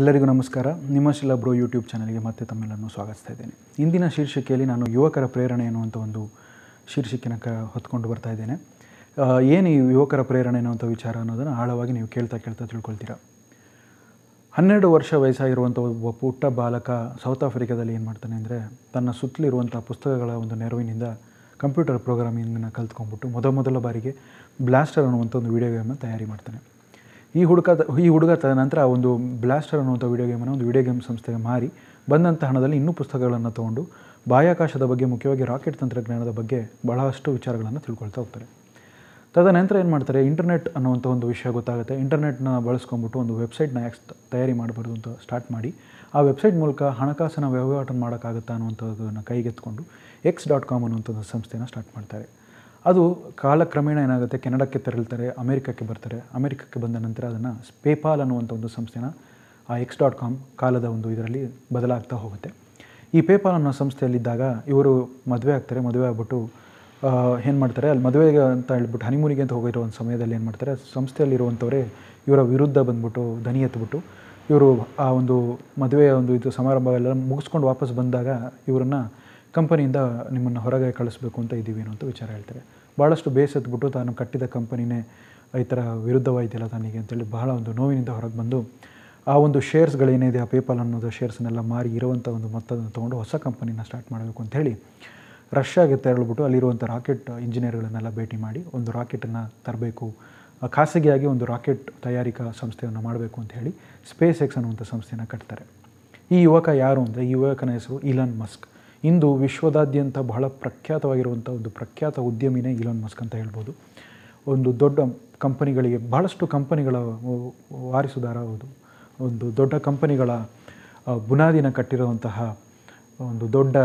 ಎಲ್ಲರಿಗೂ ನಮಸ್ಕಾರ ನಿಮ್ಮ ಶಿಲಾ ಬ್ರೋ ಯೂಟ್ಯೂಬ್ ಚಾನಲ್ಗೆ ಮತ್ತೆ ತಮ್ಮೆಲ್ಲರನ್ನು ಸ್ವಾಗತಿಸ್ತಾ ಇದ್ದೇನೆ ಇಂದಿನ ಶೀರ್ಷಿಕೆಯಲ್ಲಿ ನಾನು ಯುವಕರ ಪ್ರೇರಣೆ ಅನ್ನುವಂಥ ಒಂದು ಶೀರ್ಷಿಕೆನ ಕ ಹೊತ್ಕೊಂಡು ಬರ್ತಾ ಇದ್ದೇನೆ ಏನು ಈ ಯುವಕರ ಪ್ರೇರಣೆ ಅನ್ನುವಂಥ ವಿಚಾರ ಅನ್ನೋದನ್ನು ಆಳವಾಗಿ ನೀವು ಕೇಳ್ತಾ ಕೇಳ್ತಾ ತಿಳ್ಕೊಳ್ತೀರಾ ಹನ್ನೆರಡು ವರ್ಷ ವಯಸ್ಸಾಗಿರುವಂಥ ಒಬ್ಬ ಪುಟ್ಟ ಬಾಲಕ ಸೌತ್ ಆಫ್ರಿಕಾದಲ್ಲಿ ಏನು ಮಾಡ್ತಾನೆ ಅಂದರೆ ತನ್ನ ಸುತ್ತಲಿರುವಂಥ ಪುಸ್ತಕಗಳ ಒಂದು ನೆರವಿನಿಂದ ಕಂಪ್ಯೂಟರ್ ಪ್ರೋಗ್ರಾಮಿಂಗನ್ನು ಕಲ್ತ್ಕೊಂಡ್ಬಿಟ್ಟು ಮೊದಮೊದಲ ಮೊದಲ ಬಾರಿಗೆ ಬ್ಲಾಸ್ಟರ್ ಅನ್ನುವಂಥ ಒಂದು ವಿಡಿಯೋ ಗೇಮನ್ನು ತಯಾರಿ ಮಾಡ್ತಾನೆ ಈ ಹುಡುಗ ಈ ಹುಡುಗ ತದನಂತರ ಒಂದು ಬ್ಲಾಸ್ಟರ್ ಅನ್ನುವಂಥ ವಿಡಿಯೋ ಗೇಮನ್ನು ಒಂದು ವಿಡಿಯೋ ಗೇಮ್ ಸಂಸ್ಥೆಗೆ ಮಾರಿ ಬಂದಂಥ ಹಣದಲ್ಲಿ ಇನ್ನೂ ಪುಸ್ತಕಗಳನ್ನು ತೊಗೊಂಡು ಬಾಹ್ಯಾಕಾಶದ ಬಗ್ಗೆ ಮುಖ್ಯವಾಗಿ ರಾಕೆಟ್ ತಂತ್ರಜ್ಞಾನದ ಬಗ್ಗೆ ಬಹಳಷ್ಟು ವಿಚಾರಗಳನ್ನು ತಿಳ್ಕೊಳ್ತಾ ಹೋಗ್ತಾರೆ ತದನಂತರ ಏನು ಮಾಡ್ತಾರೆ ಇಂಟರ್ನೆಟ್ ಅನ್ನುವಂಥ ಒಂದು ವಿಷಯ ಗೊತ್ತಾಗುತ್ತೆ ಇಂಟರ್ನೆಟ್ನ ಬಳಸ್ಕೊಂಬಿಟ್ಟು ಒಂದು ವೆಬ್ಸೈಟ್ನ ಯಾಕೆ ತಯಾರಿ ಮಾಡಬಾರ್ದು ಅಂತ ಸ್ಟಾರ್ಟ್ ಮಾಡಿ ಆ ವೆಬ್ಸೈಟ್ ಮೂಲಕ ಹಣಕಾಸಿನ ವ್ಯವಹಾರ ಮಾಡೋಕ್ಕಾಗುತ್ತಾ ಅನ್ನುವಂಥದ್ದನ್ನು ಕೈಗೆತ್ತಿಕೊಂಡು ಎಕ್ಸ್ ಡಾಟ್ ಕಾಮ್ ಅನ್ನುವಂಥದ್ದು ಸಂಸ್ಥೆನ ಸ್ಟಾರ್ಟ್ ಮಾಡ್ತಾರೆ ಅದು ಕಾಲಕ್ರಮೇಣ ಏನಾಗುತ್ತೆ ಕೆನಡಾಕ್ಕೆ ತೆರಳ್ತಾರೆ ಅಮೆರಿಕಕ್ಕೆ ಬರ್ತಾರೆ ಅಮೇರಿಕಕ್ಕೆ ಬಂದ ನಂತರ ಅದನ್ನು ಪೇಪಾಲ್ ಅನ್ನುವಂಥ ಒಂದು ಸಂಸ್ಥೆನ ಆ ಎಕ್ಸ್ ಡಾಟ್ ಕಾಮ್ ಕಾಲದ ಒಂದು ಇದರಲ್ಲಿ ಬದಲಾಗ್ತಾ ಹೋಗುತ್ತೆ ಈ ಪೇಪಾಲ್ ಅನ್ನೋ ಸಂಸ್ಥೆಯಲ್ಲಿದ್ದಾಗ ಇವರು ಮದುವೆ ಆಗ್ತಾರೆ ಮದುವೆ ಆಗ್ಬಿಟ್ಟು ಏನು ಮಾಡ್ತಾರೆ ಅಲ್ಲಿ ಮದುವೆಗೆ ಅಂತ ಹೇಳ್ಬಿಟ್ಟು ಹನಿಮೂನಿಗೆ ಅಂತ ಹೋಗಿರೋ ಒಂದು ಸಮಯದಲ್ಲಿ ಏನು ಮಾಡ್ತಾರೆ ಸಂಸ್ಥೆಯಲ್ಲಿರುವಂಥವರೇ ಇವರ ವಿರುದ್ಧ ಬಂದ್ಬಿಟ್ಟು ದನಿ ಎತ್ಬಿಟ್ಟು ಇವರು ಆ ಒಂದು ಮದುವೆಯ ಒಂದು ಇದು ಸಮಾರಂಭ ಎಲ್ಲ ಮುಗಿಸ್ಕೊಂಡು ವಾಪಸ್ ಬಂದಾಗ ಇವರನ್ನು ಕಂಪನಿಯಿಂದ ನಿಮ್ಮನ್ನು ಹೊರಗೆ ಕಳಿಸ್ಬೇಕು ಅಂತ ಇದ್ದೀವಿ ಅಂತ ವಿಚಾರ ಹೇಳ್ತಾರೆ ಭಾಳಷ್ಟು ಬೇಸತ್ಬಿಟ್ಟು ತಾನು ಕಟ್ಟಿದ ಕಂಪನಿನೇ ಈ ಥರ ವಿರುದ್ಧವಾಯಿತಿಲ್ಲ ತನಗೆ ಅಂತೇಳಿ ಬಹಳ ಒಂದು ನೋವಿನಿಂದ ಹೊರಗೆ ಬಂದು ಆ ಒಂದು ಶೇರ್ಸ್ಗಳೇನಿದೆ ಆ ಪೇಪಲ್ ಅನ್ನೋದು ಶೇರ್ಸ್ನೆಲ್ಲ ಮಾರಿ ಇರುವಂಥ ಒಂದು ಮೊತ್ತವನ್ನು ತೊಗೊಂಡು ಹೊಸ ಕಂಪನಿನ ಸ್ಟಾರ್ಟ್ ಮಾಡಬೇಕು ಅಂಥೇಳಿ ರಷ್ಯಾಗೆ ತೆರಳಿಬಿಟ್ಟು ಅಲ್ಲಿರುವಂಥ ರಾಕೆಟ್ ಇಂಜಿನಿಯರ್ಗಳನ್ನೆಲ್ಲ ಭೇಟಿ ಮಾಡಿ ಒಂದು ರಾಕೆಟನ್ನು ತರಬೇಕು ಖಾಸಗಿಯಾಗಿ ಒಂದು ರಾಕೆಟ್ ತಯಾರಿಕಾ ಸಂಸ್ಥೆಯನ್ನು ಮಾಡಬೇಕು ಅಂತ ಹೇಳಿ ಸ್ಪೇಸ್ ಎಕ್ಸ್ ಅನ್ನುವಂಥ ಸಂಸ್ಥೆಯನ್ನು ಕಟ್ತಾರೆ ಈ ಯುವಕ ಯಾರು ಅಂದರೆ ಈ ಯುವಕನ ಹೆಸರು ಇಲನ್ ಮಸ್ಕ್ ಇಂದು ವಿಶ್ವದಾದ್ಯಂತ ಬಹಳ ಪ್ರಖ್ಯಾತವಾಗಿರುವಂಥ ಒಂದು ಪ್ರಖ್ಯಾತ ಉದ್ಯಮಿನೇ ಇಲೋನ್ ಮಸ್ಕ್ ಅಂತ ಹೇಳ್ಬೋದು ಒಂದು ದೊಡ್ಡ ಕಂಪನಿಗಳಿಗೆ ಬಹಳಷ್ಟು ಕಂಪನಿಗಳ ವಾರಿಸುದಾರ ಹೌದು ಒಂದು ದೊಡ್ಡ ಕಂಪನಿಗಳ ಬುನಾದಿನ ಕಟ್ಟಿರುವಂತಹ ಒಂದು ದೊಡ್ಡ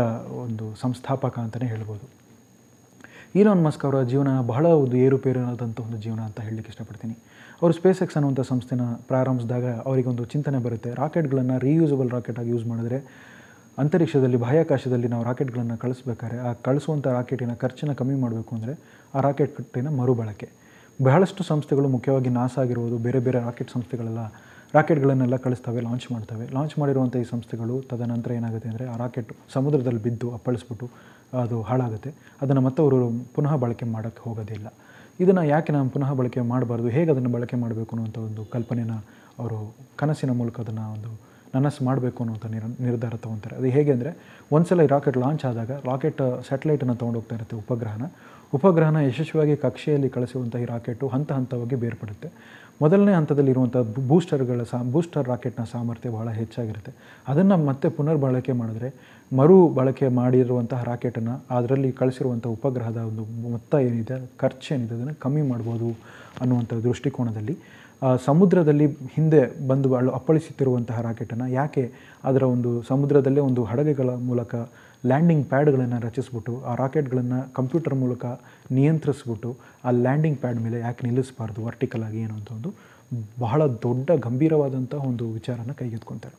ಒಂದು ಸಂಸ್ಥಾಪಕ ಅಂತಲೇ ಹೇಳ್ಬೋದು ಈಲೋನ್ ಮಸ್ಕ್ ಅವರ ಜೀವನ ಬಹಳ ಒಂದು ಏರುಪೇರಾದಂಥ ಒಂದು ಜೀವನ ಅಂತ ಹೇಳಲಿಕ್ಕೆ ಇಷ್ಟಪಡ್ತೀನಿ ಅವರು ಸ್ಪೇಸ್ ಎಕ್ಸ್ ಅನ್ನುವಂಥ ಸಂಸ್ಥೆನ ಪ್ರಾರಂಭಿಸಿದಾಗ ಅವರಿಗೊಂದು ಚಿಂತನೆ ಬರುತ್ತೆ ರಾಕೆಟ್ಗಳನ್ನು ರೀಯೂಸಬಲ್ ರಾಕೆಟಾಗಿ ಯೂಸ್ ಮಾಡಿದ್ರೆ ಅಂತರಿಕ್ಷದಲ್ಲಿ ಬಾಹ್ಯಾಕಾಶದಲ್ಲಿ ನಾವು ರಾಕೆಟ್ಗಳನ್ನು ಕಳಿಸ್ಬೇಕಾದ್ರೆ ಆ ಕಳಿಸುವಂಥ ರಾಕೆಟಿನ ಖರ್ಚನ್ನು ಕಮ್ಮಿ ಮಾಡಬೇಕು ಅಂದರೆ ಆ ರಾಕೆಟ್ ಕಟ್ಟಿನ ಮರುಬಳಕೆ ಬಹಳಷ್ಟು ಸಂಸ್ಥೆಗಳು ಮುಖ್ಯವಾಗಿ ನಾಸ ಆಗಿರ್ಬೋದು ಬೇರೆ ಬೇರೆ ರಾಕೆಟ್ ಸಂಸ್ಥೆಗಳೆಲ್ಲ ರಾಕೆಟ್ಗಳನ್ನೆಲ್ಲ ಕಳಿಸ್ತವೆ ಲಾಂಚ್ ಮಾಡ್ತವೆ ಲಾಂಚ್ ಮಾಡಿರುವಂಥ ಈ ಸಂಸ್ಥೆಗಳು ತದನಂತರ ಏನಾಗುತ್ತೆ ಅಂದರೆ ಆ ರಾಕೆಟ್ ಸಮುದ್ರದಲ್ಲಿ ಬಿದ್ದು ಅಪ್ಪಳಿಸ್ಬಿಟ್ಟು ಅದು ಹಾಳಾಗುತ್ತೆ ಅದನ್ನು ಮತ್ತೆ ಅವರು ಪುನಃ ಬಳಕೆ ಮಾಡೋಕ್ಕೆ ಹೋಗೋದಿಲ್ಲ ಇದನ್ನು ಯಾಕೆ ನಾವು ಪುನಃ ಬಳಕೆ ಮಾಡಬಾರ್ದು ಹೇಗೆ ಅದನ್ನು ಬಳಕೆ ಮಾಡಬೇಕು ಅನ್ನುವಂಥ ಒಂದು ಕಲ್ಪನೆನ ಅವರು ಕನಸಿನ ಮೂಲಕ ಅದನ್ನು ಒಂದು ನನಸು ಮಾಡಬೇಕು ಅನ್ನೋಂಥ ನಿರ್ ನಿರ್ಧಾರ ತೊಗೊತಾರೆ ಅದು ಹೇಗೆ ಅಂದರೆ ಒಂದ್ಸಲ ಈ ರಾಕೆಟ್ ಲಾಂಚ್ ಆದಾಗ ರಾಕೆಟ್ ಸ್ಯಾಟಲೈಟನ್ನು ತೊಗೊಂಡೋಗ್ತಾ ಇರುತ್ತೆ ಉಪಗ್ರಹನ ಉಪಗ್ರಹನ ಯಶಸ್ವಿಯಾಗಿ ಕಕ್ಷೆಯಲ್ಲಿ ಕಳಿಸುವಂಥ ಈ ರಾಕೆಟು ಹಂತ ಹಂತವಾಗಿ ಬೇರ್ಪಡುತ್ತೆ ಮೊದಲನೇ ಹಂತದಲ್ಲಿರುವಂಥ ಬೂಸ್ಟರ್ಗಳ ಸಾ ಬೂಸ್ಟರ್ ರಾಕೆಟ್ನ ಸಾಮರ್ಥ್ಯ ಬಹಳ ಹೆಚ್ಚಾಗಿರುತ್ತೆ ಅದನ್ನು ಮತ್ತೆ ಪುನರ್ ಬಳಕೆ ಮಾಡಿದ್ರೆ ಮರು ಬಳಕೆ ಮಾಡಿರುವಂತಹ ರಾಕೆಟನ್ನು ಅದರಲ್ಲಿ ಕಳಿಸಿರುವಂಥ ಉಪಗ್ರಹದ ಒಂದು ಮೊತ್ತ ಏನಿದೆ ಖರ್ಚು ಏನಿದೆ ಅದನ್ನು ಕಮ್ಮಿ ಮಾಡ್ಬೋದು ಅನ್ನುವಂಥ ದೃಷ್ಟಿಕೋನದಲ್ಲಿ ಸಮುದ್ರದಲ್ಲಿ ಹಿಂದೆ ಬಂದು ಅಳು ಅಪ್ಪಳಿಸುತ್ತಿರುವಂತಹ ರಾಕೆಟನ್ನು ಯಾಕೆ ಅದರ ಒಂದು ಸಮುದ್ರದಲ್ಲೇ ಒಂದು ಹಡಗೆಗಳ ಮೂಲಕ ಲ್ಯಾಂಡಿಂಗ್ ಪ್ಯಾಡ್ಗಳನ್ನು ರಚಿಸ್ಬಿಟ್ಟು ಆ ರಾಕೆಟ್ಗಳನ್ನು ಕಂಪ್ಯೂಟರ್ ಮೂಲಕ ನಿಯಂತ್ರಿಸ್ಬಿಟ್ಟು ಆ ಲ್ಯಾಂಡಿಂಗ್ ಪ್ಯಾಡ್ ಮೇಲೆ ಯಾಕೆ ನಿಲ್ಲಿಸಬಾರ್ದು ವರ್ಟಿಕಲ್ ಆಗಿ ಏನು ಒಂದು ಬಹಳ ದೊಡ್ಡ ಗಂಭೀರವಾದಂಥ ಒಂದು ವಿಚಾರನ ಕೈಗೆತ್ಕೊತಾರೆ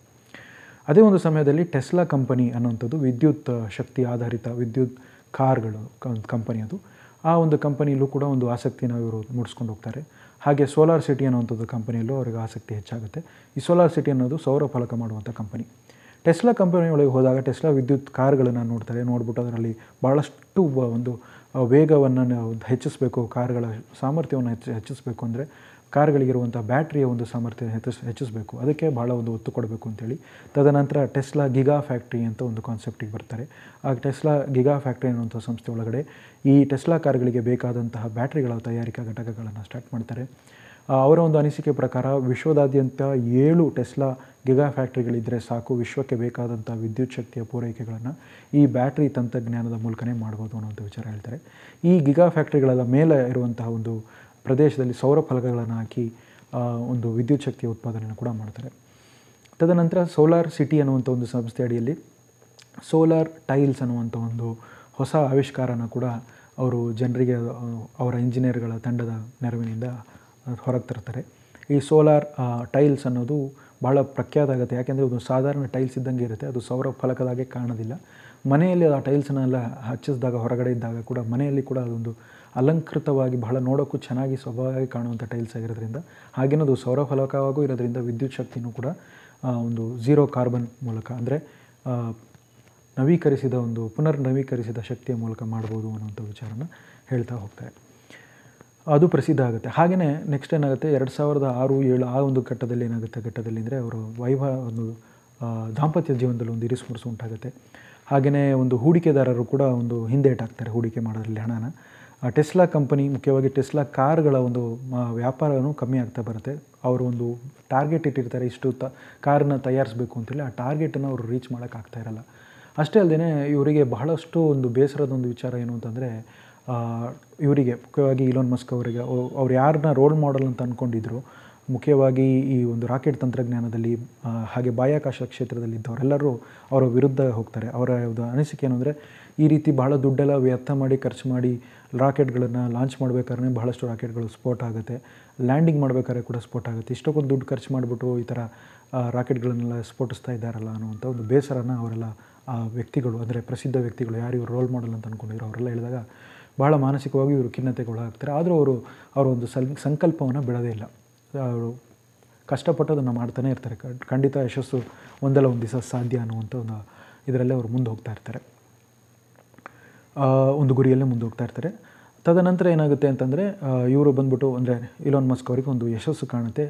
ಅದೇ ಒಂದು ಸಮಯದಲ್ಲಿ ಟೆಸ್ಲಾ ಕಂಪನಿ ಅನ್ನೋಂಥದ್ದು ವಿದ್ಯುತ್ ಶಕ್ತಿ ಆಧಾರಿತ ವಿದ್ಯುತ್ ಕಾರ್ಗಳು ಕಂಪನಿ ಅದು ಆ ಒಂದು ಕಂಪನಿಲೂ ಕೂಡ ಒಂದು ಆಸಕ್ತಿನ ಇವರು ಮೂಡಿಸ್ಕೊಂಡು ಹೋಗ್ತಾರೆ ಹಾಗೆ ಸೋಲಾರ್ ಸಿಟಿ ಅನ್ನೋವಂಥದ್ದು ಕಂಪನಿಯಲ್ಲೂ ಅವ್ರಿಗೆ ಆಸಕ್ತಿ ಹೆಚ್ಚಾಗುತ್ತೆ ಈ ಸೋಲಾರ್ ಸಿಟಿ ಅನ್ನೋದು ಸೌರ ಫಲಕ ಮಾಡುವಂಥ ಕಂಪನಿ ಟೆಸ್ಲಾ ಕಂಪನಿ ಹೋದಾಗ ಟೆಸ್ಲಾ ವಿದ್ಯುತ್ ಕಾರ್ಗಳನ್ನು ನೋಡ್ತಾರೆ ನೋಡ್ಬಿಟ್ಟು ಅದರಲ್ಲಿ ಭಾಳಷ್ಟು ಒಂದು ವೇಗವನ್ನು ಹೆಚ್ಚಿಸಬೇಕು ಕಾರ್ಗಳ ಸಾಮರ್ಥ್ಯವನ್ನು ಹೆಚ್ಚು ಹೆಚ್ಚಿಸಬೇಕು ಅಂದರೆ ಕಾರ್ಗಳಿಗಿರುವಂಥ ಬ್ಯಾಟ್ರಿಯ ಒಂದು ಸಾಮರ್ಥ್ಯ ಹೆಚ್ಚಿಸ್ ಹೆಚ್ಚಿಸಬೇಕು ಅದಕ್ಕೆ ಭಾಳ ಒಂದು ಒತ್ತು ಕೊಡಬೇಕು ಅಂತೇಳಿ ತದನಂತರ ಟೆಸ್ಲಾ ಗಿಗಾ ಫ್ಯಾಕ್ಟ್ರಿ ಅಂತ ಒಂದು ಕಾನ್ಸೆಪ್ಟಿಗೆ ಬರ್ತಾರೆ ಆ ಟೆಸ್ಲಾ ಗಿಗಾ ಫ್ಯಾಕ್ಟ್ರಿ ಅನ್ನುವಂಥ ಸಂಸ್ಥೆ ಒಳಗಡೆ ಈ ಟೆಸ್ಲಾ ಕಾರ್ಗಳಿಗೆ ಬೇಕಾದಂತಹ ಬ್ಯಾಟ್ರಿಗಳ ತಯಾರಿಕಾ ಘಟಕಗಳನ್ನು ಸ್ಟಾರ್ಟ್ ಮಾಡ್ತಾರೆ ಅವರ ಒಂದು ಅನಿಸಿಕೆ ಪ್ರಕಾರ ವಿಶ್ವದಾದ್ಯಂತ ಏಳು ಟೆಸ್ಲಾ ಗಿಗಾ ಫ್ಯಾಕ್ಟ್ರಿಗಳಿದ್ದರೆ ಸಾಕು ವಿಶ್ವಕ್ಕೆ ಬೇಕಾದಂಥ ವಿದ್ಯುತ್ ಶಕ್ತಿಯ ಪೂರೈಕೆಗಳನ್ನು ಈ ಬ್ಯಾಟ್ರಿ ತಂತ್ರಜ್ಞಾನದ ಮೂಲಕನೇ ಮಾಡ್ಬೋದು ಅನ್ನೋಂಥ ವಿಚಾರ ಹೇಳ್ತಾರೆ ಈ ಗಿಗಾ ಫ್ಯಾಕ್ಟ್ರಿಗಳ ಮೇಲೆ ಇರುವಂತಹ ಒಂದು ಪ್ರದೇಶದಲ್ಲಿ ಸೌರ ಫಲಕಗಳನ್ನು ಹಾಕಿ ಒಂದು ವಿದ್ಯುತ್ ಶಕ್ತಿಯ ಉತ್ಪಾದನೆಯನ್ನು ಕೂಡ ಮಾಡ್ತಾರೆ ತದನಂತರ ಸೋಲಾರ್ ಸಿಟಿ ಅನ್ನುವಂಥ ಒಂದು ಸಂಸ್ಥೆ ಅಡಿಯಲ್ಲಿ ಸೋಲಾರ್ ಟೈಲ್ಸ್ ಅನ್ನುವಂಥ ಒಂದು ಹೊಸ ಆವಿಷ್ಕಾರನ ಕೂಡ ಅವರು ಜನರಿಗೆ ಅವರ ಇಂಜಿನಿಯರ್ಗಳ ತಂಡದ ನೆರವಿನಿಂದ ಹೊರಗೆ ತರ್ತಾರೆ ಈ ಸೋಲಾರ್ ಟೈಲ್ಸ್ ಅನ್ನೋದು ಬಹಳ ಪ್ರಖ್ಯಾತ ಆಗುತ್ತೆ ಯಾಕೆಂದರೆ ಒಂದು ಸಾಧಾರಣ ಟೈಲ್ಸ್ ಇದ್ದಂಗೆ ಇರುತ್ತೆ ಅದು ಸೌರ ಫಲಕದಾಗೆ ಕಾಣೋದಿಲ್ಲ ಮನೆಯಲ್ಲಿ ಆ ಟೈಲ್ಸನ್ನೆಲ್ಲ ಹಚ್ಚಿಸಿದಾಗ ಹೊರಗಡೆ ಇದ್ದಾಗ ಕೂಡ ಮನೆಯಲ್ಲಿ ಕೂಡ ಅದೊಂದು ಅಲಂಕೃತವಾಗಿ ಬಹಳ ನೋಡೋಕ್ಕೂ ಚೆನ್ನಾಗಿ ಸ್ವಭಾವವಾಗಿ ಕಾಣುವಂಥ ಟೈಲ್ಸ್ ಆಗಿರೋದ್ರಿಂದ ಹಾಗೇನದು ಅದು ಸೌರ ಫಲಕವಾಗೂ ಇರೋದ್ರಿಂದ ವಿದ್ಯುತ್ ಶಕ್ತಿನೂ ಕೂಡ ಒಂದು ಝೀರೋ ಕಾರ್ಬನ್ ಮೂಲಕ ಅಂದರೆ ನವೀಕರಿಸಿದ ಒಂದು ಪುನರ್ ನವೀಕರಿಸಿದ ಶಕ್ತಿಯ ಮೂಲಕ ಮಾಡ್ಬೋದು ಅನ್ನೋಂಥ ವಿಚಾರನ ಹೇಳ್ತಾ ಹೋಗ್ತಾರೆ ಅದು ಪ್ರಸಿದ್ಧ ಆಗುತ್ತೆ ಹಾಗೆಯೇ ನೆಕ್ಸ್ಟ್ ಏನಾಗುತ್ತೆ ಎರಡು ಸಾವಿರದ ಆರು ಏಳು ಆ ಒಂದು ಘಟ್ಟದಲ್ಲಿ ಏನಾಗುತ್ತೆ ಘಟ್ಟದಲ್ಲಿ ಅಂದರೆ ಅವರು ವೈಭವ ಒಂದು ದಾಂಪತ್ಯ ಜೀವನದಲ್ಲಿ ಒಂದು ಇರಿಸ್ಮುರಿಸು ಉಂಟಾಗುತ್ತೆ ಹಾಗೆಯೇ ಒಂದು ಹೂಡಿಕೆದಾರರು ಕೂಡ ಒಂದು ಹಿಂದೇಟಾಗ್ತಾರೆ ಹೂಡಿಕೆ ಮಾಡೋದ್ರಲ್ಲಿ ಹಣನ ಆ ಟೆಸ್ಲಾ ಕಂಪನಿ ಮುಖ್ಯವಾಗಿ ಟೆಸ್ಲಾ ಕಾರ್ಗಳ ಒಂದು ವ್ಯಾಪಾರವೂ ಕಮ್ಮಿ ಆಗ್ತಾ ಬರುತ್ತೆ ಅವರು ಒಂದು ಟಾರ್ಗೆಟ್ ಇಟ್ಟಿರ್ತಾರೆ ಇಷ್ಟು ತ ಕಾರನ್ನ ತಯಾರಿಸಬೇಕು ಅಂತೇಳಿ ಆ ಟಾರ್ಗೆಟನ್ನು ಅವರು ರೀಚ್ ಮಾಡೋಕ್ಕಾಗ್ತಾ ಇರಲ್ಲ ಅಷ್ಟೇ ಅಲ್ಲದೆ ಇವರಿಗೆ ಬಹಳಷ್ಟು ಒಂದು ಬೇಸರದ ಒಂದು ವಿಚಾರ ಏನು ಅಂತಂದರೆ ಇವರಿಗೆ ಮುಖ್ಯವಾಗಿ ಇಲೋನ್ ಮಸ್ಕ್ ಅವರಿಗೆ ಅವ್ರು ಯಾರನ್ನ ರೋಲ್ ಮಾಡೆಲ್ ಅಂತ ಅಂದ್ಕೊಂಡಿದ್ರು ಮುಖ್ಯವಾಗಿ ಈ ಒಂದು ರಾಕೆಟ್ ತಂತ್ರಜ್ಞಾನದಲ್ಲಿ ಹಾಗೆ ಬಾಹ್ಯಾಕಾಶ ಕ್ಷೇತ್ರದಲ್ಲಿ ಇದ್ದವರೆಲ್ಲರೂ ಅವರ ವಿರುದ್ಧ ಹೋಗ್ತಾರೆ ಅವರ ಒಂದು ಅನಿಸಿಕೆ ಏನು ಅಂದರೆ ಈ ರೀತಿ ಬಹಳ ದುಡ್ಡೆಲ್ಲ ವ್ಯರ್ಥ ಮಾಡಿ ಖರ್ಚು ಮಾಡಿ ರಾಕೆಟ್ಗಳನ್ನು ಲಾಂಚ್ ಮಾಡಬೇಕಾದ್ರೆ ಬಹಳಷ್ಟು ರಾಕೆಟ್ಗಳು ಸ್ಪೋರ್ಟ್ ಆಗುತ್ತೆ ಲ್ಯಾಂಡಿಂಗ್ ಮಾಡಬೇಕಾದ್ರೆ ಕೂಡ ಸ್ಪೋರ್ಟ್ ಆಗುತ್ತೆ ಇಷ್ಟಕ್ಕೊಂದು ದುಡ್ಡು ಖರ್ಚು ಮಾಡಿಬಿಟ್ಟು ಈ ಥರ ರಾಕೆಟ್ಗಳನ್ನೆಲ್ಲ ಸ್ಫೋಟಿಸ್ತಾ ಇದ್ದಾರಲ್ಲ ಅನ್ನುವಂಥ ಒಂದು ಬೇಸರನ ಅವರೆಲ್ಲ ಆ ವ್ಯಕ್ತಿಗಳು ಅಂದರೆ ಪ್ರಸಿದ್ಧ ವ್ಯಕ್ತಿಗಳು ಯಾರು ಇವರು ರೋಲ್ ಮಾಡಲ್ ಅಂತ ಅಂದ್ಕೊಂಡಿದ್ರು ಅವರೆಲ್ಲ ಹೇಳಿದಾಗ ಬಹಳ ಮಾನಸಿಕವಾಗಿ ಇವರು ಖಿನ್ನತೆಗೊಳಗಾಗ್ತಾರೆ ಆದರೂ ಅವರು ಅವರ ಒಂದು ಸಲ್ ಸಂಕಲ್ಪವನ್ನು ಬಿಡೋದೇ ಇಲ್ಲ ಅವರು ಕಷ್ಟಪಟ್ಟು ಅದನ್ನು ಮಾಡ್ತಾನೆ ಇರ್ತಾರೆ ಖಂಡಿತ ಯಶಸ್ಸು ಒಂದಲ್ಲ ಒಂದು ದಿವಸ ಸಾಧ್ಯ ಅನ್ನುವಂಥ ಒಂದು ಇದರಲ್ಲೇ ಅವರು ಮುಂದೆ ಹೋಗ್ತಾ ಇರ್ತಾರೆ ಒಂದು ಗುರಿಯಲ್ಲೇ ಮುಂದೋಗ್ತಾ ಇರ್ತಾರೆ ತದನಂತರ ಏನಾಗುತ್ತೆ ಅಂತಂದರೆ ಇವರು ಬಂದ್ಬಿಟ್ಟು ಅಂದರೆ ಇಲೋನ್ ಮಸ್ಕ್ ಅವರಿಗೆ ಒಂದು ಯಶಸ್ಸು ಕಾಣುತ್ತೆ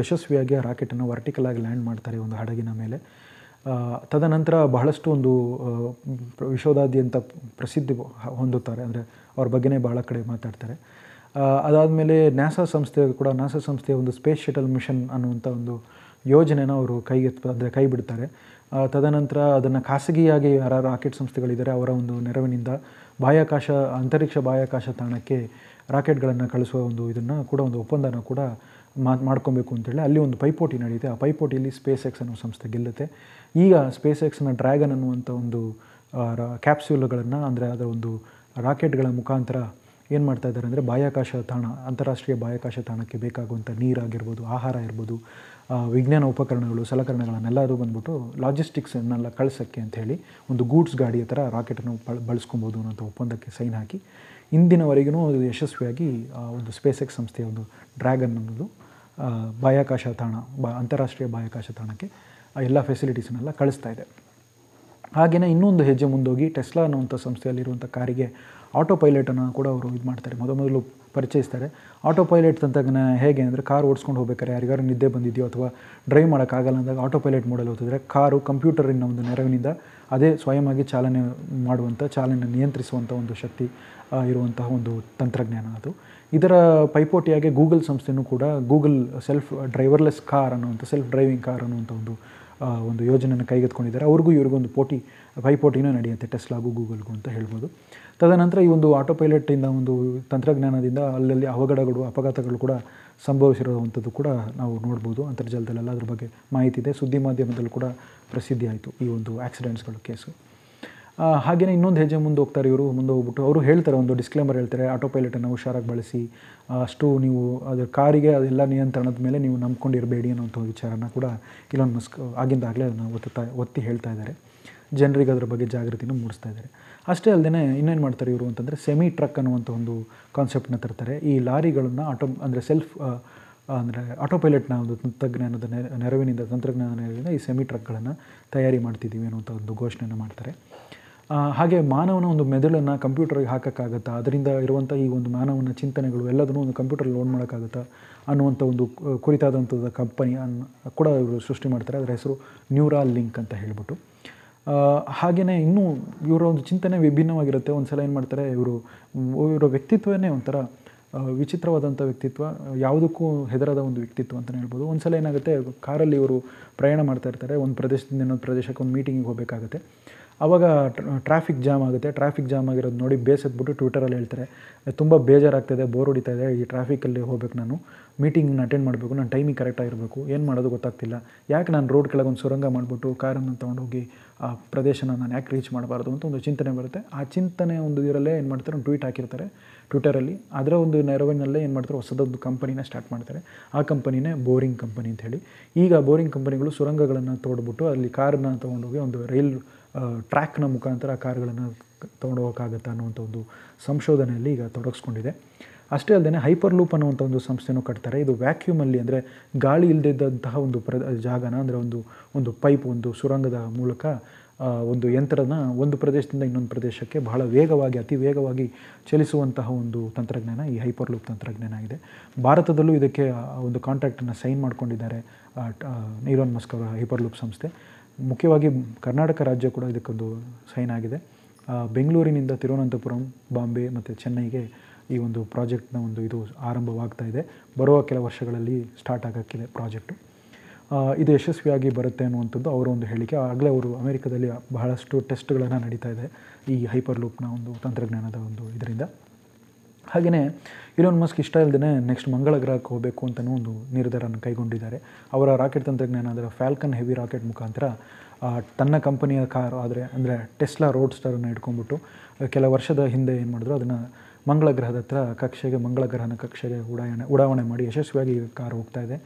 ಯಶಸ್ವಿಯಾಗಿ ಆ ರಾಕೆಟನ್ನು ವರ್ಟಿಕಲ್ ಆಗಿ ಲ್ಯಾಂಡ್ ಮಾಡ್ತಾರೆ ಒಂದು ಹಡಗಿನ ಮೇಲೆ ತದನಂತರ ಬಹಳಷ್ಟು ಒಂದು ವಿಶ್ವದಾದ್ಯಂತ ಪ್ರಸಿದ್ಧಿ ಹೊಂದುತ್ತಾರೆ ಅಂದರೆ ಅವ್ರ ಬಗ್ಗೆನೇ ಭಾಳ ಕಡೆ ಮಾತಾಡ್ತಾರೆ ಅದಾದಮೇಲೆ ನ್ಯಾಸಾ ಸಂಸ್ಥೆ ಕೂಡ ನಾಸಾ ಸಂಸ್ಥೆಯ ಒಂದು ಸ್ಪೇಸ್ ಶಟಲ್ ಮಿಷನ್ ಅನ್ನುವಂಥ ಒಂದು ಯೋಜನೆನ ಅವರು ಕೈಗೆ ಅಂದರೆ ಕೈ ಬಿಡ್ತಾರೆ ತದನಂತರ ಅದನ್ನು ಖಾಸಗಿಯಾಗಿ ಯಾರು ರಾಕೆಟ್ ಸಂಸ್ಥೆಗಳಿದ್ದಾರೆ ಅವರ ಒಂದು ನೆರವಿನಿಂದ ಬಾಹ್ಯಾಕಾಶ ಅಂತರಿಕ್ಷ ಬಾಹ್ಯಾಕಾಶ ತಾಣಕ್ಕೆ ರಾಕೆಟ್ಗಳನ್ನು ಕಳಿಸುವ ಒಂದು ಇದನ್ನು ಕೂಡ ಒಂದು ಒಪ್ಪಂದನ ಕೂಡ ಮಾತು ಮಾಡ್ಕೊಬೇಕು ಅಂತೇಳಿ ಅಲ್ಲಿ ಒಂದು ಪೈಪೋಟಿ ನಡೆಯುತ್ತೆ ಆ ಪೈಪೋಟಿಯಲ್ಲಿ ಸ್ಪೇಸ್ ಎಕ್ಸ್ ಅನ್ನೋ ಸಂಸ್ಥೆ ಗೆಲ್ಲುತ್ತೆ ಈಗ ಸ್ಪೇಸ್ ಎಕ್ಸ್ನ ಡ್ರ್ಯಾಗನ್ ಅನ್ನುವಂಥ ಒಂದು ಕ್ಯಾಪ್ಸ್ಯೂಲ್ಗಳನ್ನು ಅಂದರೆ ಅದರ ಒಂದು ರಾಕೆಟ್ಗಳ ಮುಖಾಂತರ ಏನು ಮಾಡ್ತಾ ಇದ್ದಾರೆ ಅಂದರೆ ಬಾಹ್ಯಾಕಾಶ ತಾಣ ಅಂತಾರಾಷ್ಟ್ರೀಯ ಬಾಹ್ಯಾಕಾಶ ತಾಣಕ್ಕೆ ಬೇಕಾಗುವಂಥ ನೀರಾಗಿರ್ಬೋದು ಆಹಾರ ಇರ್ಬೋದು ವಿಜ್ಞಾನ ಉಪಕರಣಗಳು ಸಲಕರಣೆಗಳನ್ನೆಲ್ಲರೂ ಬಂದ್ಬಿಟ್ಟು ಲಾಜಿಸ್ಟಿಕ್ಸನ್ನೆಲ್ಲ ಕಳಿಸೋಕ್ಕೆ ಅಂಥೇಳಿ ಒಂದು ಗೂಡ್ಸ್ ಗಾಡಿಯ ಥರ ರಾಕೆಟನ್ನು ಬಳ ಬಳಸ್ಕೊಬೋದು ಅನ್ನೋಂಥ ಒಪ್ಪಂದಕ್ಕೆ ಸೈನ್ ಹಾಕಿ ಇಂದಿನವರೆಗೂ ಅದು ಯಶಸ್ವಿಯಾಗಿ ಒಂದು ಸ್ಪೇಸ್ ಎಕ್ಸ್ ಸಂಸ್ಥೆಯ ಒಂದು ಡ್ರ್ಯಾಗನ್ ಅನ್ನೋದು ಬಾಹ್ಯಾಕಾಶ ತಾಣ ಬ ಅಂತಾರಾಷ್ಟ್ರೀಯ ಬಾಹ್ಯಾಕಾಶ ತಾಣಕ್ಕೆ ಎಲ್ಲ ಫೆಸಿಲಿಟೀಸನ್ನೆಲ್ಲ ಕಳಿಸ್ತಾ ಇದೆ ಹಾಗೆಯೇ ಇನ್ನೊಂದು ಹೆಜ್ಜೆ ಮುಂದೋಗಿ ಟೆಸ್ಲಾ ಅನ್ನುವಂಥ ಸಂಸ್ಥೆಯಲ್ಲಿರುವಂಥ ಕಾರಿಗೆ ಆಟೋ ಪೈಲಟನ್ನು ಕೂಡ ಅವರು ಇದು ಮಾಡ್ತಾರೆ ಮೊದಲು ಪರಿಚಯಿಸ್ತಾರೆ ಆಟೋ ಪೈಲಟ್ ತಂತ್ರಜ್ಞಾನ ಹೇಗೆ ಅಂದರೆ ಕಾರ್ ಓಡಿಸ್ಕೊಂಡು ಹೋಗ್ಬೇಕಾರೆ ಯಾರಿಗಾರು ನಿದ್ದೆ ಬಂದಿದೆಯೋ ಅಥವಾ ಡ್ರೈವ್ ಮಾಡೋಕ್ಕಾಗಲ್ಲ ಅಂದಾಗ ಆಟೋ ಪೈಲಟ್ ಮಾಡಲು ಹೋಗ್ತಿದ್ರೆ ಕಾರು ಕಂಪ್ಯೂಟರಿನ ಒಂದು ನೆರವಿನಿಂದ ಅದೇ ಸ್ವಯಂವಾಗಿ ಚಾಲನೆ ಮಾಡುವಂಥ ಚಾಲನೆ ನಿಯಂತ್ರಿಸುವಂಥ ಒಂದು ಶಕ್ತಿ ಇರುವಂತಹ ಒಂದು ತಂತ್ರಜ್ಞಾನ ಅದು ಇದರ ಪೈಪೋಟಿಯಾಗಿ ಗೂಗಲ್ ಸಂಸ್ಥೆಯೂ ಕೂಡ ಗೂಗಲ್ ಸೆಲ್ಫ್ ಡ್ರೈವರ್ಲೆಸ್ ಕಾರ್ ಅನ್ನುವಂಥ ಸೆಲ್ಫ್ ಡ್ರೈವಿಂಗ್ ಕಾರ್ ಅನ್ನುವಂಥ ಒಂದು ಒಂದು ಯೋಜನೆಯನ್ನು ಕೈಗೆತ್ಕೊಂಡಿದ್ದಾರೆ ಅವ್ರಿಗೂ ಇವ್ರಿಗೊಂದು ಪೋಟಿ ಪೈಪೋಟಿನೂ ನಡೆಯುತ್ತೆ ಟೆಸ್ಲಾಗೂ ಗೂಗಲ್ಗೂ ಅಂತ ಹೇಳ್ಬೋದು ತದನಂತರ ಈ ಒಂದು ಆಟೋ ಪೈಲಟಿಂದ ಒಂದು ತಂತ್ರಜ್ಞಾನದಿಂದ ಅಲ್ಲಲ್ಲಿ ಅವಘಡಗಳು ಅಪಘಾತಗಳು ಕೂಡ ಸಂಭವಿಸಿರುವಂಥದ್ದು ಕೂಡ ನಾವು ನೋಡ್ಬೋದು ಅಂತರ್ಜಾಲದಲ್ಲೆಲ್ಲ ಅದ್ರ ಬಗ್ಗೆ ಮಾಹಿತಿ ಇದೆ ಸುದ್ದಿ ಮಾಧ್ಯಮದಲ್ಲೂ ಕೂಡ ಪ್ರಸಿದ್ಧಿ ಆಯಿತು ಈ ಒಂದು ಆ್ಯಕ್ಸಿಡೆಂಟ್ಸ್ಗಳು ಕೇಸು ಹಾಗೆಯೇ ಇನ್ನೊಂದು ಹೆಜ್ಜೆ ಮುಂದೆ ಹೋಗ್ತಾರೆ ಇವರು ಮುಂದೆ ಹೋಗ್ಬಿಟ್ಟು ಅವರು ಹೇಳ್ತಾರೆ ಒಂದು ಡಿಸ್ಕ್ಲೇಮರ್ ಹೇಳ್ತಾರೆ ಆಟೋ ಪೈಲಟನ್ನು ಹುಷಾರಾಗಿ ಬಳಸಿ ಅಷ್ಟು ನೀವು ಅದರ ಕಾರಿಗೆ ಅದೆಲ್ಲ ನಿಯಂತ್ರಣದ ಮೇಲೆ ನೀವು ನಂಬ್ಕೊಂಡಿರಬೇಡಿ ಅನ್ನೋಂಥ ವಿಚಾರನ ಕೂಡ ಇಲ್ಲೊಂದು ಮಸ್ಕ್ ಆಗಿಂದಾಗಲೇ ಅದನ್ನು ಒತ್ತುತ್ತಾ ಒತ್ತಿ ಹೇಳ್ತಾ ಇದ್ದಾರೆ ಜನರಿಗೆ ಅದರ ಬಗ್ಗೆ ಜಾಗೃತಿನೂ ಮೂಡಿಸ್ತಾ ಇದ್ದಾರೆ ಅಷ್ಟೇ ಅಲ್ಲದೆ ಇನ್ನೇನು ಮಾಡ್ತಾರೆ ಇವರು ಅಂತಂದರೆ ಸೆಮಿ ಟ್ರಕ್ ಅನ್ನುವಂಥ ಒಂದು ಕಾನ್ಸೆಪ್ಟನ್ನ ತರ್ತಾರೆ ಈ ಲಾರಿಗಳನ್ನು ಆಟೋ ಅಂದರೆ ಸೆಲ್ಫ್ ಅಂದರೆ ಆಟೋ ಪೈಲಟ್ನ ಒಂದು ತಂತ್ರಜ್ಞಾನದ ನೆರವಿನಿಂದ ತಂತ್ರಜ್ಞಾನದ ನೆರವಿನಿಂದ ಈ ಸೆಮಿ ಟ್ರಕ್ಗಳನ್ನು ತಯಾರಿ ಮಾಡ್ತಿದ್ದೀವಿ ಅನ್ನುವಂಥ ಒಂದು ಘೋಷಣೆಯನ್ನು ಮಾಡ್ತಾರೆ ಹಾಗೆ ಮಾನವನ ಒಂದು ಮೆದುಳನ್ನು ಕಂಪ್ಯೂಟರ್ಗೆ ಹಾಕೋಕ್ಕಾಗತ್ತಾ ಅದರಿಂದ ಇರುವಂಥ ಈ ಒಂದು ಮಾನವನ ಚಿಂತನೆಗಳು ಎಲ್ಲದನ್ನೂ ಒಂದು ಕಂಪ್ಯೂಟರ್ ಲೋನ್ ಮಾಡೋಕ್ಕಾಗತ್ತಾ ಅನ್ನುವಂಥ ಒಂದು ಕುರಿತಾದಂಥದ್ದು ಕಂಪನಿ ಅನ್ನು ಕೂಡ ಇವರು ಸೃಷ್ಟಿ ಮಾಡ್ತಾರೆ ಅದರ ಹೆಸರು ನ್ಯೂರಾಲ್ ಲಿಂಕ್ ಅಂತ ಹೇಳಿಬಿಟ್ಟು ಹಾಗೆಯೇ ಇನ್ನೂ ಇವರ ಒಂದು ಚಿಂತನೆ ವಿಭಿನ್ನವಾಗಿರುತ್ತೆ ಒಂದು ಸಲ ಏನು ಮಾಡ್ತಾರೆ ಇವರು ಇವರ ವ್ಯಕ್ತಿತ್ವವೇ ಒಂಥರ ವಿಚಿತ್ರವಾದಂಥ ವ್ಯಕ್ತಿತ್ವ ಯಾವುದಕ್ಕೂ ಹೆದರದ ಒಂದು ವ್ಯಕ್ತಿತ್ವ ಅಂತಲೇ ಹೇಳ್ಬೋದು ಒಂದು ಸಲ ಏನಾಗುತ್ತೆ ಕಾರಲ್ಲಿ ಇವರು ಪ್ರಯಾಣ ಮಾಡ್ತಾ ಇರ್ತಾರೆ ಒಂದು ಪ್ರದೇಶದಿಂದ ಇನ್ನೊಂದು ಪ್ರದೇಶಕ್ಕೆ ಒಂದು ಮೀಟಿಂಗಿಗೆ ಹೋಗಬೇಕಾಗುತ್ತೆ ಆವಾಗ ಟ್ರಾಫಿಕ್ ಜಾಮ್ ಆಗುತ್ತೆ ಟ್ರಾಫಿಕ್ ಜಾಮ್ ಆಗಿರೋದು ನೋಡಿ ಬೇಸತ್ಬಿಟ್ಟು ಟ್ವಿಟರಲ್ಲಿ ಹೇಳ್ತಾರೆ ತುಂಬ ಬೇಜಾರಾಗ್ತಿದೆ ಬೋರ್ ಹೊಡಿತಾ ಇದೆ ಈ ಟ್ರಾಫಿಕಲ್ಲಿ ಹೋಗ್ಬೇಕು ನಾನು ಮೀಟಿಂಗ್ನ ಅಟೆಂಡ್ ಮಾಡಬೇಕು ನಾನು ಟೈಮಿಗೆ ಕರೆಕ್ಟಾಗಿರಬೇಕು ಏನು ಮಾಡೋದು ಗೊತ್ತಾಗ್ತಿಲ್ಲ ಯಾಕೆ ನಾನು ರೋಡ್ ಕೆಳಗೆ ಒಂದು ಸುರಂಗ ಮಾಡಿಬಿಟ್ಟು ಕಾರನ್ನು ತೊಗೊಂಡೋಗಿ ಆ ಪ್ರದೇಶನ ನಾನು ಯಾಕೆ ರೀಚ್ ಮಾಡಬಾರ್ದು ಅಂತ ಒಂದು ಚಿಂತನೆ ಬರುತ್ತೆ ಆ ಚಿಂತನೆ ಒಂದು ಇದರಲ್ಲೇ ಏನು ಮಾಡ್ತಾರೆ ಒಂದು ಟ್ವೀಟ್ ಹಾಕಿರ್ತಾರೆ ಟ್ವಿಟರಲ್ಲಿ ಅದರ ಒಂದು ನೆರವಿನಲ್ಲೇ ಏನು ಮಾಡ್ತಾರೆ ಹೊಸದೊಂದು ಕಂಪನಿನ ಸ್ಟಾರ್ಟ್ ಮಾಡ್ತಾರೆ ಆ ಕಂಪನಿನೇ ಬೋರಿಂಗ್ ಕಂಪನಿ ಅಂತ ಹೇಳಿ ಈಗ ಬೋರಿಂಗ್ ಕಂಪನಿಗಳು ಸುರಂಗಗಳನ್ನು ತೋಡ್ಬಿಟ್ಟು ಅಲ್ಲಿ ಕಾರನ್ನ ತೊಗೊಂಡೋಗಿ ಒಂದು ರೈಲ್ ಟ್ರ್ಯಾಕ್ನ ಮುಖಾಂತರ ಕಾರ್ಗಳನ್ನು ತೊಗೊಂಡು ಹೋಗೋಕ್ಕಾಗತ್ತಾ ಅನ್ನುವಂಥ ಒಂದು ಸಂಶೋಧನೆಯಲ್ಲಿ ಈಗ ತೊಡಗಿಸ್ಕೊಂಡಿದೆ ಅಷ್ಟೇ ಅಲ್ಲದೆ ಹೈಪರ್ ಲೂಪ್ ಅನ್ನುವಂಥ ಒಂದು ಸಂಸ್ಥೆನೂ ಕಟ್ತಾರೆ ಇದು ವ್ಯಾಕ್ಯೂಮಲ್ಲಿ ಅಂದರೆ ಗಾಳಿ ಇಲ್ಲದಿದ್ದಂತಹ ಒಂದು ಪ್ರ ಜಾಗನ ಅಂದರೆ ಒಂದು ಒಂದು ಪೈಪ್ ಒಂದು ಸುರಂಗದ ಮೂಲಕ ಒಂದು ಯಂತ್ರನ ಒಂದು ಪ್ರದೇಶದಿಂದ ಇನ್ನೊಂದು ಪ್ರದೇಶಕ್ಕೆ ಬಹಳ ವೇಗವಾಗಿ ಅತಿ ವೇಗವಾಗಿ ಚಲಿಸುವಂತಹ ಒಂದು ತಂತ್ರಜ್ಞಾನ ಈ ಹೈಪರ್ ಲೂಪ್ ತಂತ್ರಜ್ಞಾನ ಇದೆ ಭಾರತದಲ್ಲೂ ಇದಕ್ಕೆ ಒಂದು ಕಾಂಟ್ರಾಕ್ಟನ್ನು ಸೈನ್ ಮಾಡ್ಕೊಂಡಿದ್ದಾರೆ ನೀರೋನ್ ಮಸ್ಕ್ ಅವರ ಹೈಪರ್ ಲೂಪ್ ಸಂಸ್ಥೆ ಮುಖ್ಯವಾಗಿ ಕರ್ನಾಟಕ ರಾಜ್ಯ ಕೂಡ ಇದಕ್ಕೊಂದು ಸೈನ್ ಆಗಿದೆ ಬೆಂಗಳೂರಿನಿಂದ ತಿರುವನಂತಪುರಂ ಬಾಂಬೆ ಮತ್ತು ಚೆನ್ನೈಗೆ ಈ ಒಂದು ಪ್ರಾಜೆಕ್ಟ್ನ ಒಂದು ಇದು ಆರಂಭವಾಗ್ತಾ ಇದೆ ಬರುವ ಕೆಲ ವರ್ಷಗಳಲ್ಲಿ ಸ್ಟಾರ್ಟ್ ಆಗೋಕ್ಕಿದೆ ಪ್ರಾಜೆಕ್ಟು ಇದು ಯಶಸ್ವಿಯಾಗಿ ಬರುತ್ತೆ ಅನ್ನುವಂಥದ್ದು ಅವರ ಒಂದು ಹೇಳಿಕೆ ಆಗಲೇ ಅವರು ಅಮೆರಿಕದಲ್ಲಿ ಬಹಳಷ್ಟು ಟೆಸ್ಟ್ಗಳನ್ನು ನಡೀತಾ ಇದೆ ಈ ಹೈಪರ್ ಲೂಪ್ನ ಒಂದು ತಂತ್ರಜ್ಞಾನದ ಒಂದು ಇದರಿಂದ ಹಾಗೆಯೇ ಇಲೋನ್ ಮಸ್ಕ್ ಇಷ್ಟ ಇಲ್ಲದೇ ನೆಕ್ಸ್ಟ್ ಮಂಗಳ ಗ್ರಹಕ್ಕೆ ಹೋಗಬೇಕು ಅಂತಲೂ ಒಂದು ನಿರ್ಧಾರವನ್ನು ಕೈಗೊಂಡಿದ್ದಾರೆ ಅವರ ರಾಕೆಟ್ ತಂತ್ರಜ್ಞಾನ ಅಂದರೆ ಫ್ಯಾಲ್ಕನ್ ಹೆವಿ ರಾಕೆಟ್ ಮುಖಾಂತರ ತನ್ನ ಕಂಪನಿಯ ಕಾರು ಆದರೆ ಅಂದರೆ ಟೆಸ್ಲಾ ರೋಡ್ ಸ್ಟಾರನ್ನು ಇಟ್ಕೊಂಡ್ಬಿಟ್ಟು ಕೆಲ ವರ್ಷದ ಹಿಂದೆ ಏನು ಮಾಡಿದ್ರು ಅದನ್ನು ಮಂಗಳ ಗ್ರಹದ ಹತ್ರ ಕಕ್ಷೆಗೆ ಮಂಗಳ ಗ್ರಹನ ಕಕ್ಷೆಗೆ ಉಡಾಯಣೆ ಉಡಾವಣೆ ಮಾಡಿ ಯಶಸ್ವಿಯಾಗಿ ಈ ಕಾರು ಹೋಗ್ತಾ ಇದೆ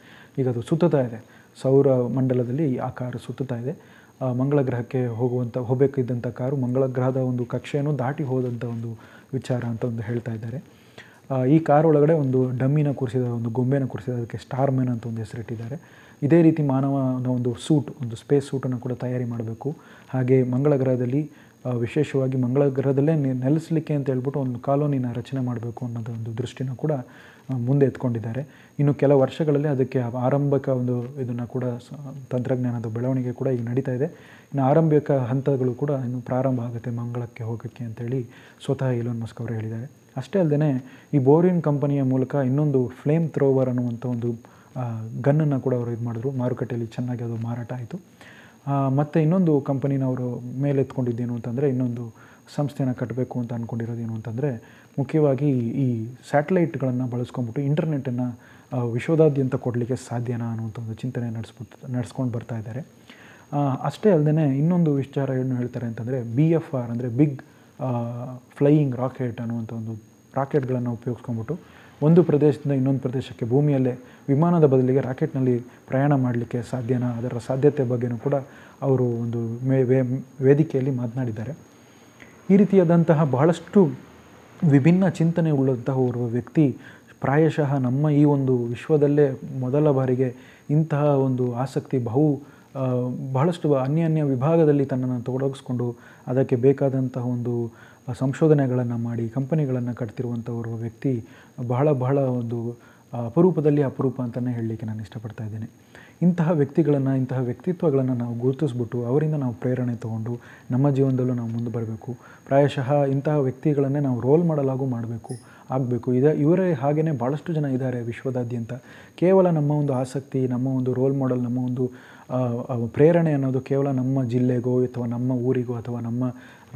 ಈಗ ಅದು ಸುತ್ತತಾ ಇದೆ ಸೌರ ಮಂಡಲದಲ್ಲಿ ಆ ಕಾರು ಸುತ್ತತಾ ಇದೆ ಮಂಗಳ ಗ್ರಹಕ್ಕೆ ಹೋಗುವಂಥ ಹೋಗಬೇಕಿದ್ದಂಥ ಕಾರು ಮಂಗಳ ಗ್ರಹದ ಒಂದು ಕಕ್ಷೆಯನ್ನು ದಾಟಿ ಹೋದಂಥ ಒಂದು ವಿಚಾರ ಅಂತ ಒಂದು ಹೇಳ್ತಾ ಇದ್ದಾರೆ ಈ ಕಾರ್ ಒಳಗಡೆ ಒಂದು ಡಮ್ಮಿನ ಕೂರಿಸಿದ್ದಾರೆ ಒಂದು ಗೊಂಬೆನ ಕೂರಿಸಿದ್ದಾರೆ ಅದಕ್ಕೆ ಸ್ಟಾರ್ ಮ್ಯಾನ್ ಅಂತ ಒಂದು ಹೆಸರಿಟ್ಟಿದ್ದಾರೆ ಇದೇ ರೀತಿ ಮಾನವನ ಒಂದು ಸೂಟ್ ಒಂದು ಸ್ಪೇಸ್ ಸೂಟನ್ನು ಕೂಡ ತಯಾರಿ ಮಾಡಬೇಕು ಹಾಗೆ ಮಂಗಳ ಗ್ರಹದಲ್ಲಿ ವಿಶೇಷವಾಗಿ ಮಂಗಳ ಗ್ರಹದಲ್ಲೇ ನೆಲೆಸಲಿಕ್ಕೆ ಅಂತ ಹೇಳ್ಬಿಟ್ಟು ಒಂದು ಕಾಲೋನಿನ ರಚನೆ ಮಾಡಬೇಕು ಅನ್ನೋದು ಒಂದು ದೃಷ್ಟಿನ ಕೂಡ ಮುಂದೆ ಎತ್ಕೊಂಡಿದ್ದಾರೆ ಇನ್ನು ಕೆಲ ವರ್ಷಗಳಲ್ಲಿ ಅದಕ್ಕೆ ಆರಂಭಿಕ ಒಂದು ಇದನ್ನು ಕೂಡ ತಂತ್ರಜ್ಞಾನದ ಬೆಳವಣಿಗೆ ಕೂಡ ಈಗ ನಡೀತಾ ಇದೆ ಇನ್ನು ಆರಂಭಿಕ ಹಂತಗಳು ಕೂಡ ಇನ್ನು ಪ್ರಾರಂಭ ಆಗುತ್ತೆ ಮಂಗಳಕ್ಕೆ ಹೋಗೋಕ್ಕೆ ಅಂತೇಳಿ ಸ್ವತಃ ಇಲೋನ್ ಮಸ್ಕ್ ಅವರು ಹೇಳಿದ್ದಾರೆ ಅಷ್ಟೇ ಅಲ್ಲದೆ ಈ ಬೋರಿನ್ ಕಂಪನಿಯ ಮೂಲಕ ಇನ್ನೊಂದು ಫ್ಲೇಮ್ ಥ್ರೋವರ್ ಅನ್ನುವಂಥ ಒಂದು ಗನ್ನನ್ನು ಕೂಡ ಅವರು ಇದು ಮಾಡಿದ್ರು ಮಾರುಕಟ್ಟೆಯಲ್ಲಿ ಚೆನ್ನಾಗಿ ಅದು ಮಾರಾಟ ಆಯಿತು ಮತ್ತು ಇನ್ನೊಂದು ಕಂಪನಿನವರು ಮೇಲೆತ್ಕೊಂಡಿದ್ದೇನು ಅಂತಂದರೆ ಇನ್ನೊಂದು ಸಂಸ್ಥೆನ ಕಟ್ಟಬೇಕು ಅಂತ ಅಂದ್ಕೊಂಡಿರೋದೇನು ಅಂತಂದರೆ ಮುಖ್ಯವಾಗಿ ಈ ಸ್ಯಾಟಲೈಟ್ಗಳನ್ನು ಬಳಸ್ಕೊಂಬಿಟ್ಟು ಇಂಟರ್ನೆಟನ್ನು ವಿಶ್ವದಾದ್ಯಂತ ಕೊಡಲಿಕ್ಕೆ ಸಾಧ್ಯನಾ ಅನ್ನುವಂಥ ಒಂದು ಚಿಂತನೆ ನಡೆಸ್ಬಿಟ್ಟು ನಡೆಸ್ಕೊಂಡು ಬರ್ತಾ ಇದ್ದಾರೆ ಅಷ್ಟೇ ಅಲ್ಲದೆ ಇನ್ನೊಂದು ವಿಚಾರ ಏನು ಹೇಳ್ತಾರೆ ಅಂತಂದರೆ ಬಿ ಎಫ್ ಆರ್ ಅಂದರೆ ಬಿಗ್ ಫ್ಲೈಯಿಂಗ್ ರಾಕೆಟ್ ಅನ್ನುವಂಥ ಒಂದು ರಾಕೆಟ್ಗಳನ್ನು ಉಪಯೋಗಿಸ್ಕೊಂಡ್ಬಿಟ್ಟು ಒಂದು ಪ್ರದೇಶದಿಂದ ಇನ್ನೊಂದು ಪ್ರದೇಶಕ್ಕೆ ಭೂಮಿಯಲ್ಲೇ ವಿಮಾನದ ಬದಲಿಗೆ ರಾಕೆಟ್ನಲ್ಲಿ ಪ್ರಯಾಣ ಮಾಡಲಿಕ್ಕೆ ಸಾಧ್ಯನಾ ಅದರ ಸಾಧ್ಯತೆ ಬಗ್ಗೆಯೂ ಕೂಡ ಅವರು ಒಂದು ಮೇ ವೇ ವೇದಿಕೆಯಲ್ಲಿ ಮಾತನಾಡಿದ್ದಾರೆ ಈ ರೀತಿಯಾದಂತಹ ಬಹಳಷ್ಟು ವಿಭಿನ್ನ ಚಿಂತನೆ ಉಳ್ಳಂತಹ ಓರ್ವ ವ್ಯಕ್ತಿ ಪ್ರಾಯಶಃ ನಮ್ಮ ಈ ಒಂದು ವಿಶ್ವದಲ್ಲೇ ಮೊದಲ ಬಾರಿಗೆ ಇಂತಹ ಒಂದು ಆಸಕ್ತಿ ಬಹು ಬಹಳಷ್ಟು ಅನ್ಯ ಅನ್ಯ ವಿಭಾಗದಲ್ಲಿ ತನ್ನನ್ನು ತೊಡಗಿಸ್ಕೊಂಡು ಅದಕ್ಕೆ ಬೇಕಾದಂತಹ ಒಂದು ಸಂಶೋಧನೆಗಳನ್ನು ಮಾಡಿ ಕಂಪನಿಗಳನ್ನು ಕಟ್ತಿರುವಂಥವರು ವ್ಯಕ್ತಿ ಬಹಳ ಬಹಳ ಒಂದು ಅಪರೂಪದಲ್ಲಿ ಅಪರೂಪ ಅಂತಲೇ ಹೇಳಲಿಕ್ಕೆ ನಾನು ಇಷ್ಟಪಡ್ತಾ ಇದ್ದೇನೆ ಇಂತಹ ವ್ಯಕ್ತಿಗಳನ್ನು ಇಂತಹ ವ್ಯಕ್ತಿತ್ವಗಳನ್ನು ನಾವು ಗುರುತಿಸ್ಬಿಟ್ಟು ಅವರಿಂದ ನಾವು ಪ್ರೇರಣೆ ತೊಗೊಂಡು ನಮ್ಮ ಜೀವನದಲ್ಲೂ ನಾವು ಮುಂದೆ ಬರಬೇಕು ಪ್ರಾಯಶಃ ಇಂತಹ ವ್ಯಕ್ತಿಗಳನ್ನೇ ನಾವು ರೋಲ್ ಮಾಡಲಾಗೂ ಮಾಡಬೇಕು ಆಗಬೇಕು ಇದೇ ಇವರೇ ಹಾಗೆಯೇ ಭಾಳಷ್ಟು ಜನ ಇದ್ದಾರೆ ವಿಶ್ವದಾದ್ಯಂತ ಕೇವಲ ನಮ್ಮ ಒಂದು ಆಸಕ್ತಿ ನಮ್ಮ ಒಂದು ರೋಲ್ ಮಾಡೆಲ್ ನಮ್ಮ ಒಂದು ಪ್ರೇರಣೆ ಅನ್ನೋದು ಕೇವಲ ನಮ್ಮ ಜಿಲ್ಲೆಗೋ ಅಥವಾ ನಮ್ಮ ಊರಿಗೋ ಅಥವಾ ನಮ್ಮ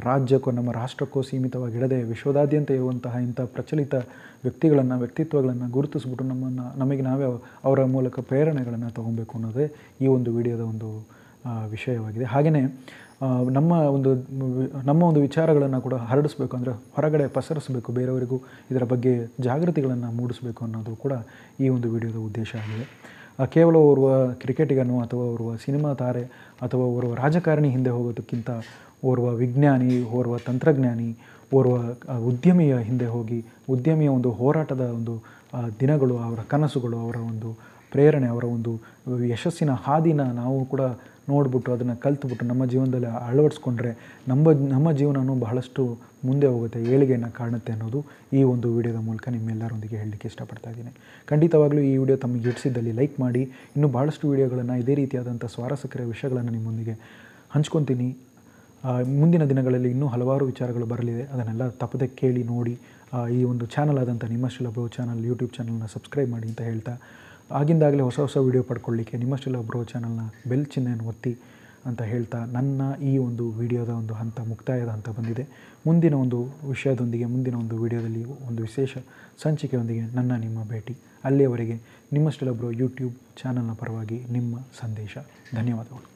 ರಾಜ್ಯಕ್ಕೂ ನಮ್ಮ ರಾಷ್ಟ್ರಕ್ಕೂ ಸೀಮಿತವಾಗಿಡದೆ ವಿಶ್ವದಾದ್ಯಂತ ಇರುವಂತಹ ಇಂಥ ಪ್ರಚಲಿತ ವ್ಯಕ್ತಿಗಳನ್ನು ವ್ಯಕ್ತಿತ್ವಗಳನ್ನು ಗುರುತಿಸ್ಬಿಟ್ಟು ನಮ್ಮನ್ನು ನಮಗೆ ನಾವೇ ಅವರ ಮೂಲಕ ಪ್ರೇರಣೆಗಳನ್ನು ತೊಗೊಬೇಕು ಅನ್ನೋದೇ ಈ ಒಂದು ವಿಡಿಯೋದ ಒಂದು ವಿಷಯವಾಗಿದೆ ಹಾಗೆಯೇ ನಮ್ಮ ಒಂದು ನಮ್ಮ ಒಂದು ವಿಚಾರಗಳನ್ನು ಕೂಡ ಹರಡಿಸ್ಬೇಕು ಅಂದರೆ ಹೊರಗಡೆ ಪಸರಿಸಬೇಕು ಬೇರೆಯವರಿಗೂ ಇದರ ಬಗ್ಗೆ ಜಾಗೃತಿಗಳನ್ನು ಮೂಡಿಸಬೇಕು ಅನ್ನೋದು ಕೂಡ ಈ ಒಂದು ವಿಡಿಯೋದ ಉದ್ದೇಶ ಆಗಿದೆ ಕೇವಲ ಓರ್ವ ಕ್ರಿಕೆಟಿಗನು ಅಥವಾ ಓರ್ವ ಸಿನಿಮಾ ತಾರೆ ಅಥವಾ ಓರ್ವ ರಾಜಕಾರಣಿ ಹಿಂದೆ ಹೋಗೋದಕ್ಕಿಂತ ಓರ್ವ ವಿಜ್ಞಾನಿ ಓರ್ವ ತಂತ್ರಜ್ಞಾನಿ ಓರ್ವ ಉದ್ಯಮಿಯ ಹಿಂದೆ ಹೋಗಿ ಉದ್ಯಮಿಯ ಒಂದು ಹೋರಾಟದ ಒಂದು ದಿನಗಳು ಅವರ ಕನಸುಗಳು ಅವರ ಒಂದು ಪ್ರೇರಣೆ ಅವರ ಒಂದು ಯಶಸ್ಸಿನ ಹಾದಿನ ನಾವು ಕೂಡ ನೋಡಿಬಿಟ್ಟು ಅದನ್ನು ಕಲ್ತ್ಬಿಟ್ಟು ನಮ್ಮ ಜೀವನದಲ್ಲಿ ಅಳವಡಿಸ್ಕೊಂಡ್ರೆ ನಮ್ಮ ನಮ್ಮ ಜೀವನವೂ ಬಹಳಷ್ಟು ಮುಂದೆ ಹೋಗುತ್ತೆ ಏಳಿಗೆಯನ್ನು ಕಾಣುತ್ತೆ ಅನ್ನೋದು ಈ ಒಂದು ವಿಡಿಯೋದ ಮೂಲಕ ನಿಮ್ಮೆಲ್ಲರೊಂದಿಗೆ ಹೇಳಲಿಕ್ಕೆ ಇಷ್ಟಪಡ್ತಾ ಇದ್ದೀನಿ ಖಂಡಿತವಾಗಲೂ ಈ ವಿಡಿಯೋ ತಮಗೆ ಹಿಡಿಸಿದ್ದಲ್ಲಿ ಲೈಕ್ ಮಾಡಿ ಇನ್ನೂ ಭಾಳಷ್ಟು ವಿಡಿಯೋಗಳನ್ನು ಇದೇ ರೀತಿಯಾದಂಥ ಸ್ವಾರಸ್ಯಕರ ವಿಷಯಗಳನ್ನು ನಿಮ್ಮೊಂದಿಗೆ ಹಂಚ್ಕೊತೀನಿ ಮುಂದಿನ ದಿನಗಳಲ್ಲಿ ಇನ್ನೂ ಹಲವಾರು ವಿಚಾರಗಳು ಬರಲಿದೆ ಅದನ್ನೆಲ್ಲ ತಪ್ಪದೆ ಕೇಳಿ ನೋಡಿ ಈ ಒಂದು ಚಾನಲ್ ಆದಂಥ ನಿಮ್ಮ ಶಿಲಬ್ರೋ ಚಾನಲ್ ಯೂಟ್ಯೂಬ್ ಚಾನಲ್ನ ಸಬ್ಸ್ಕ್ರೈಬ್ ಮಾಡಿ ಅಂತ ಹೇಳ್ತಾ ಆಗಿಂದಾಗಲೇ ಹೊಸ ಹೊಸ ವಿಡಿಯೋ ಪಡ್ಕೊಳ್ಳಿಕ್ಕೆ ನಿಮ್ಮ ಶಿಲಬ್ರೋ ಚಾನಲ್ನ ಬೆಲ್ ಚಿಹ್ನೆಯನ್ನು ಒತ್ತಿ ಅಂತ ಹೇಳ್ತಾ ನನ್ನ ಈ ಒಂದು ವಿಡಿಯೋದ ಒಂದು ಹಂತ ಮುಕ್ತಾಯದ ಹಂತ ಬಂದಿದೆ ಮುಂದಿನ ಒಂದು ವಿಷಯದೊಂದಿಗೆ ಮುಂದಿನ ಒಂದು ವಿಡಿಯೋದಲ್ಲಿ ಒಂದು ವಿಶೇಷ ಸಂಚಿಕೆಯೊಂದಿಗೆ ನನ್ನ ನಿಮ್ಮ ಭೇಟಿ ಅಲ್ಲಿಯವರೆಗೆ ನಿಮ್ಮಷ್ಟೆಲ್ಲೊಬ್ಬರು ಯೂಟ್ಯೂಬ್ ಚಾನಲ್ನ ಪರವಾಗಿ ನಿಮ್ಮ ಸಂದೇಶ ಧನ್ಯವಾದಗಳು